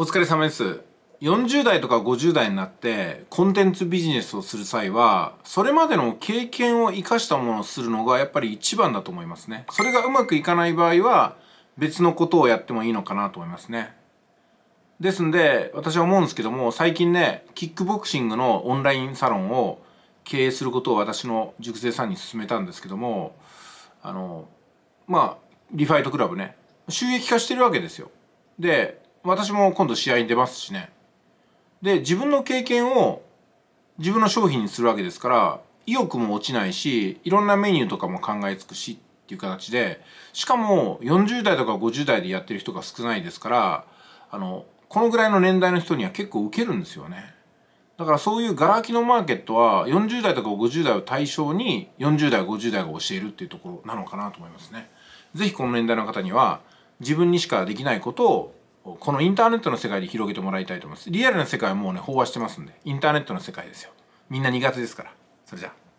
お疲れ様です。40代とか50代になってコンテンツビジネスをする際はそれまでの経験を生かしたものをするのがやっぱり一番だと思いますねそれがうまくいかない場合は別のことをやってもいいのかなと思いますねですんで私は思うんですけども最近ねキックボクシングのオンラインサロンを経営することを私の塾生さんに勧めたんですけどもあのまあリファイトクラブね収益化してるわけですよで私も今度試合に出ますしね。で、自分の経験を自分の商品にするわけですから、意欲も落ちないし、いろんなメニューとかも考えつくしっていう形で、しかも40代とか50代でやってる人が少ないですから、あの、このぐらいの年代の人には結構受けるんですよね。だからそういうガラ空きのマーケットは40代とか50代を対象に40代50代が教えるっていうところなのかなと思いますね。ぜひこの年代の方には自分にしかできないことをこのインターネットの世界で広げてもらいたいと思いますリアルな世界はもうね飽和してますんでインターネットの世界ですよみんな苦手ですからそれじゃあ